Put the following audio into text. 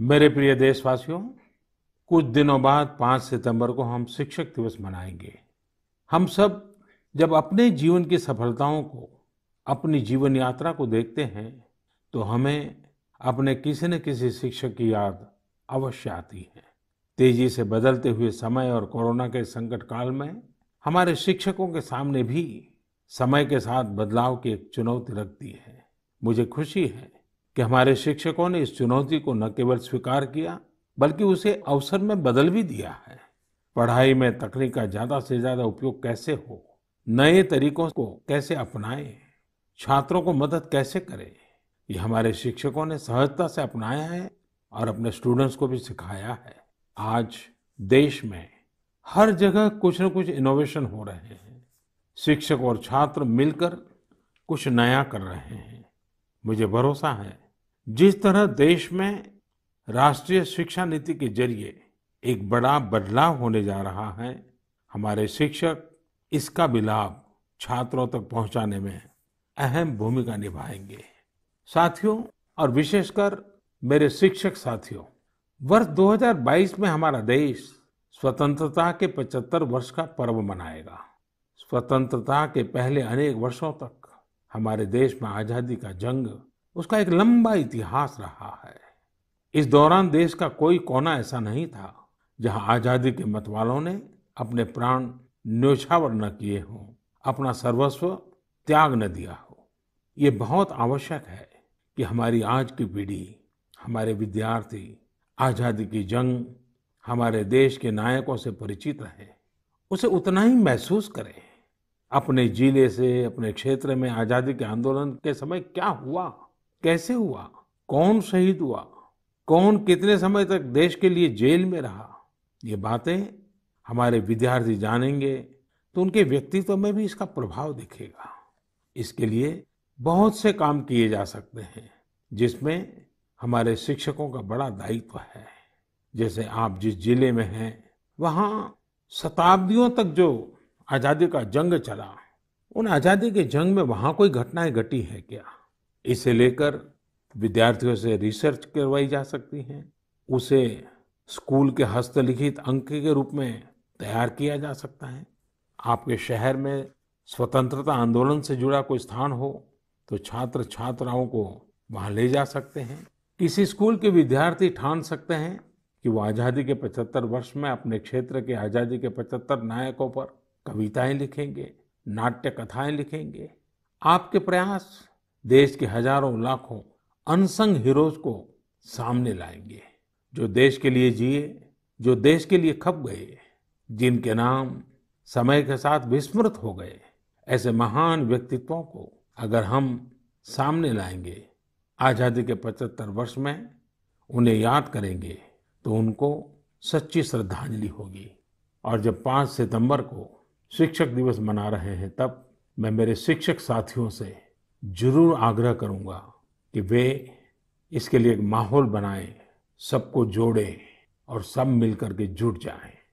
मेरे प्रिय देशवासियों कुछ दिनों बाद 5 सितंबर को हम शिक्षक दिवस मनाएंगे हम सब जब अपने जीवन की सफलताओं को अपनी जीवन यात्रा को देखते हैं तो हमें अपने किसी न किसी शिक्षक की याद अवश्य आती है तेजी से बदलते हुए समय और कोरोना के संकट काल में हमारे शिक्षकों के सामने भी समय के साथ बदलाव की एक चुनौती रखती है मुझे खुशी है कि हमारे शिक्षकों ने इस चुनौती को न केवल स्वीकार किया बल्कि उसे अवसर में बदल भी दिया है पढ़ाई में तकनीक का ज्यादा से ज्यादा उपयोग कैसे हो नए तरीकों को कैसे अपनाएं छात्रों को मदद कैसे करें ये हमारे शिक्षकों ने सहजता से अपनाया है और अपने स्टूडेंट्स को भी सिखाया है आज देश में हर जगह कुछ न कुछ इनोवेशन हो रहे हैं शिक्षक और छात्र मिलकर कुछ नया कर रहे हैं मुझे भरोसा है जिस तरह देश में राष्ट्रीय शिक्षा नीति के जरिए एक बड़ा बदलाव होने जा रहा है हमारे शिक्षक इसका भी लाभ छात्रों तक पहुंचाने में अहम भूमिका निभाएंगे साथियों और विशेषकर मेरे शिक्षक साथियों वर्ष 2022 में हमारा देश स्वतंत्रता के 75 वर्ष का पर्व मनाएगा स्वतंत्रता के पहले अनेक वर्षों तक हमारे देश में आजादी का जंग उसका एक लंबा इतिहास रहा है इस दौरान देश का कोई कोना ऐसा नहीं था जहां आजादी के मतवालों ने अपने प्राण न्योछावर न किए हो अपना सर्वस्व त्याग न दिया हो ये बहुत आवश्यक है कि हमारी आज की पीढ़ी हमारे विद्यार्थी आजादी की जंग हमारे देश के नायकों से परिचित रहे उसे उतना ही महसूस करें अपने जिले से अपने क्षेत्र में आजादी के आंदोलन के समय क्या हुआ कैसे हुआ कौन शहीद हुआ कौन कितने समय तक देश के लिए जेल में रहा ये बातें हमारे विद्यार्थी जानेंगे तो उनके व्यक्तित्व में भी इसका प्रभाव दिखेगा इसके लिए बहुत से काम किए जा सकते हैं जिसमें हमारे शिक्षकों का बड़ा दायित्व है जैसे आप जिस जिले में हैं वहां शताब्दियों तक जो आज़ादी का जंग चला उन आज़ादी के जंग में वहां कोई घटनाएं घटी है क्या इसे लेकर विद्यार्थियों से रिसर्च करवाई जा सकती है उसे स्कूल के हस्तलिखित अंक के रूप में तैयार किया जा सकता है आपके शहर में स्वतंत्रता आंदोलन से जुड़ा कोई स्थान हो तो छात्र छात्राओं को वहां ले जा सकते हैं किसी स्कूल के विद्यार्थी ठान सकते हैं कि वो आज़ादी के 75 वर्ष में अपने क्षेत्र के आज़ादी के 75 नायकों पर कविताएं लिखेंगे नाट्य कथाएं लिखेंगे आपके प्रयास देश के हजारों लाखों अनसंग हीरोज को सामने लाएंगे जो देश के लिए जिए जो देश के लिए खप गए जिनके नाम समय के साथ विस्मृत हो गए ऐसे महान व्यक्तित्वों को अगर हम सामने लाएंगे आज़ादी के 75 वर्ष में उन्हें याद करेंगे तो उनको सच्ची श्रद्धांजलि होगी और जब 5 सितंबर को शिक्षक दिवस मना रहे हैं तब मैं मेरे शिक्षक साथियों से जरूर आग्रह करूंगा कि वे इसके लिए एक माहौल बनाएं सबको जोड़ें और सब मिल करके जुट जाएं